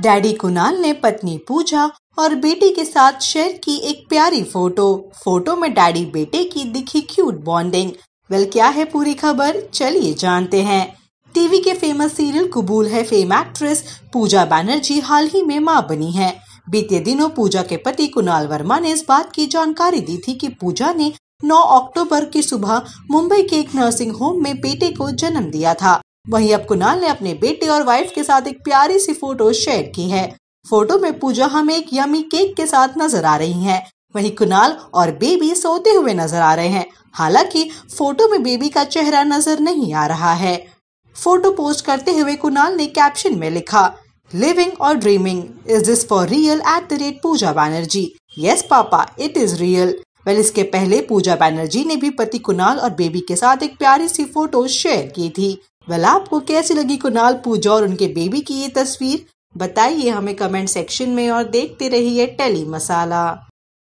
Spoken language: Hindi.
डैडी कुनाल ने पत्नी पूजा और बेटी के साथ शेयर की एक प्यारी फोटो फोटो में डैडी बेटे की दिखी क्यूट बॉन्डिंग वेल क्या है पूरी खबर चलिए जानते हैं टीवी के famous serial Qubool Hai fame actress Pooja Banerjee हाल ही में मां बनी है बीते दिनों पूजा के पति कुणाल वर्मा ने इस बात की जानकारी दी थी कि पूजा ने 9 अक्टूबर की सुबह मुंबई के एक नर्सिंग होम में बेटे को जन्म दिया था वहीं अब कुणाल ने अपने बेटे और वाइफ के साथ एक प्यारी सी फोटो शेयर की है फोटो में पूजा हमें एक यमी केक के साथ नजर आ रही हैं। वहीं कुणाल और बेबी सोते हुए नजर आ रहे हैं हालांकि फोटो में बेबी का चेहरा नजर नहीं आ रहा है फोटो पोस्ट करते हुए कुणाल ने कैप्शन में लिखा लिविंग और dreaming is this for real at the rate Pooja Banerjee yes पापा इट इज रियल वेल इसके पहले पूजा बैनर्जी ने भी पति कुणाल और बेबी के साथ एक प्यारी सी फोटो शेयर की थी वेल आपको कैसी लगी कुणाल पूजा और उनके बेबी की ये तस्वीर बताइए हमें कमेंट सेक्शन में और देखते रहिए टेली मसाला